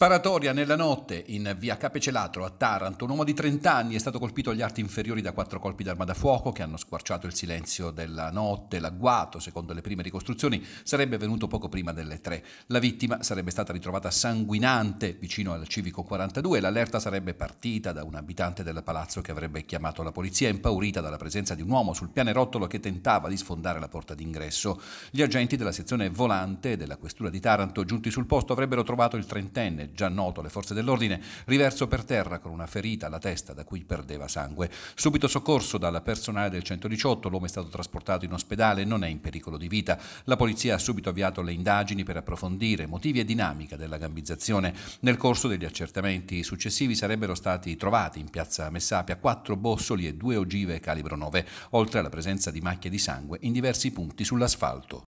Sparatoria nella notte in via Capecelatro a Taranto. Un uomo di 30 anni è stato colpito agli arti inferiori da quattro colpi d'arma da fuoco che hanno squarciato il silenzio della notte. L'agguato, secondo le prime ricostruzioni, sarebbe venuto poco prima delle tre. La vittima sarebbe stata ritrovata sanguinante vicino al civico 42. L'allerta sarebbe partita da un abitante del palazzo che avrebbe chiamato la polizia, impaurita dalla presenza di un uomo sul pianerottolo che tentava di sfondare la porta d'ingresso. Gli agenti della sezione volante della questura di Taranto, giunti sul posto, avrebbero trovato il trentenne già noto alle forze dell'ordine, riverso per terra con una ferita alla testa da cui perdeva sangue. Subito soccorso dal personale del 118, l'uomo è stato trasportato in ospedale e non è in pericolo di vita. La polizia ha subito avviato le indagini per approfondire motivi e dinamica della gambizzazione. Nel corso degli accertamenti successivi sarebbero stati trovati in piazza Messapia quattro bossoli e due ogive calibro 9, oltre alla presenza di macchie di sangue in diversi punti sull'asfalto.